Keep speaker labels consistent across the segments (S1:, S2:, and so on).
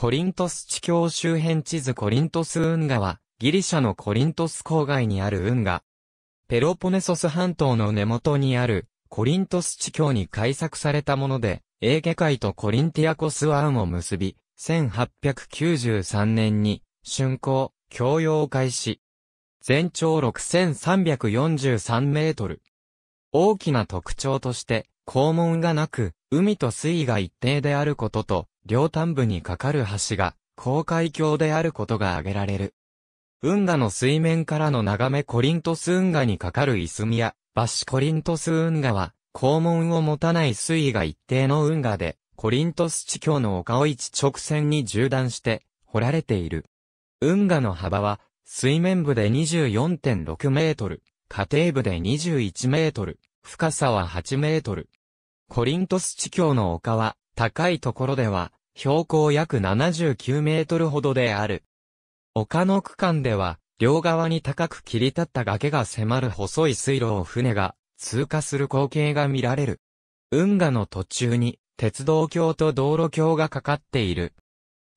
S1: コリントス地境周辺地図コリントス運河は、ギリシャのコリントス郊外にある運河。ペロポネソス半島の根元にある、コリントス地境に開削されたもので、エーゲ海とコリンティアコス湾を結び、1893年に、竣工、供用開始。全長6343メートル。大きな特徴として、肛門がなく、海と水位が一定であることと、両端部に架かる橋が、高海峡であることが挙げられる。運河の水面からの眺めコリントス運河に架かるイスミや、バシコリントス運河は、肛門を持たない水位が一定の運河で、コリントス地峡の丘を一直線に縦断して、掘られている。運河の幅は、水面部で24.6メートル、家庭部で21メートル、深さは8メートル。コリントス地峡の丘は、高いところでは、標高約79メートルほどである。丘の区間では、両側に高く切り立った崖が迫る細い水路を船が通過する光景が見られる。運河の途中に鉄道橋と道路橋がかかっている。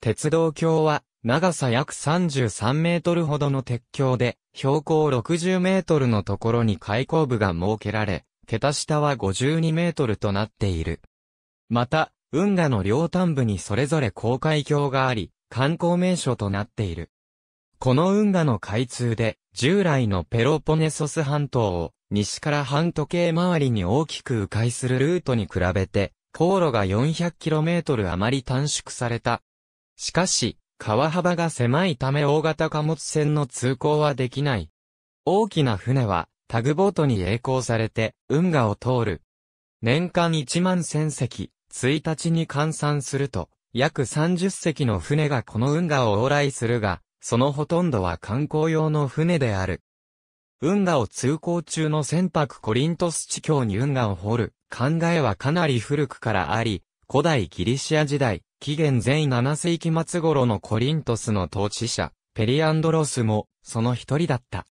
S1: 鉄道橋は長さ約33メートルほどの鉄橋で標高60メートルのところに開口部が設けられ、桁下は52メートルとなっている。また、運河の両端部にそれぞれ公海峡があり、観光名所となっている。この運河の開通で、従来のペロポネソス半島を、西から半時計回りに大きく迂回するルートに比べて、航路が 400km 余り短縮された。しかし、川幅が狭いため大型貨物船の通行はできない。大きな船はタグボートに栄光されて運河を通る。年間1万1000隻、1日に換算すると、約30隻の船がこの運河を往来するが、そのほとんどは観光用の船である。運河を通行中の船舶コリントス地境に運河を掘る考えはかなり古くからあり、古代ギリシア時代、紀元前7世紀末頃のコリントスの統治者、ペリアンドロスも、その一人だった。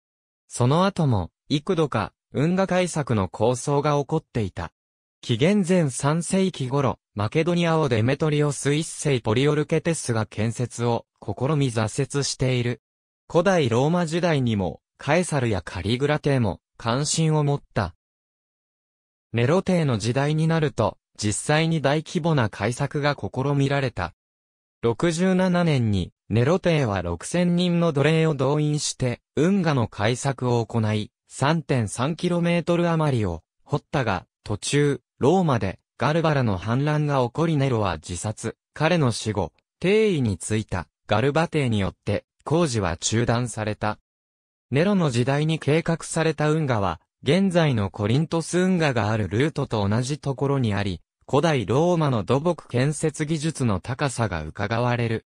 S1: その後も、幾度か、運河改策の構想が起こっていた。紀元前3世紀頃、マケドニア王デメトリオス一世ポリオルケテスが建設を試み挫折している。古代ローマ時代にも、カエサルやカリグラ帝も関心を持った。ネロ帝の時代になると、実際に大規模な改作が試みられた。67年に、ネロ帝は6000人の奴隷を動員して、運河の改作を行い、3.3km 余りを掘ったが、途中、ローマでガルバラの反乱が起こりネロは自殺、彼の死後、帝位についたガルバ帝によって工事は中断された。ネロの時代に計画された運河は、現在のコリントス運河があるルートと同じところにあり、古代ローマの土木建設技術の高さが伺われる。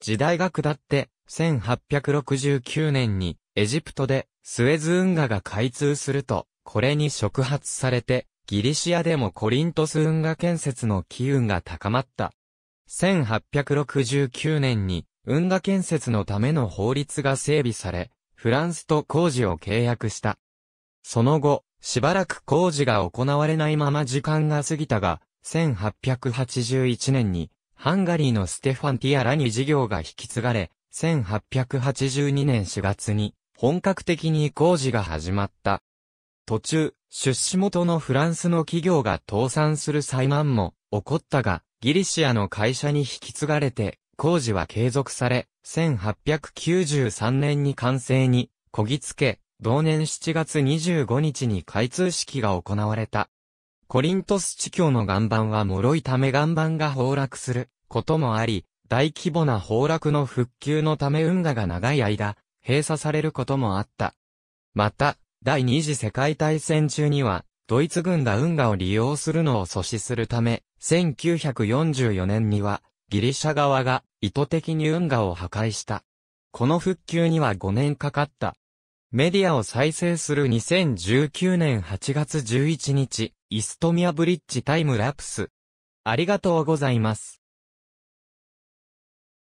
S1: 時代が下って、1869年にエジプトでスエズ運河が開通すると、これに触発されてギリシアでもコリントス運河建設の機運が高まった。1869年に運河建設のための法律が整備され、フランスと工事を契約した。その後、しばらく工事が行われないまま時間が過ぎたが、1881年にハンガリーのステファンティアラに事業が引き継がれ、1882年4月に本格的に工事が始まった。途中、出資元のフランスの企業が倒産する災難も起こったが、ギリシアの会社に引き継がれて、工事は継続され、1893年に完成に、こぎつけ、同年7月25日に開通式が行われた。コリントス地峡の岩盤は脆いため岩盤が崩落することもあり、大規模な崩落の復旧のため運河が長い間、閉鎖されることもあった。また、第二次世界大戦中には、ドイツ軍が運河を利用するのを阻止するため、1944年には、ギリシャ側が意図的に運河を破壊した。この復旧には5年かかった。メディアを再生する2019年8月11日、イストミアブリッジタイムラプス。ありがとうございます。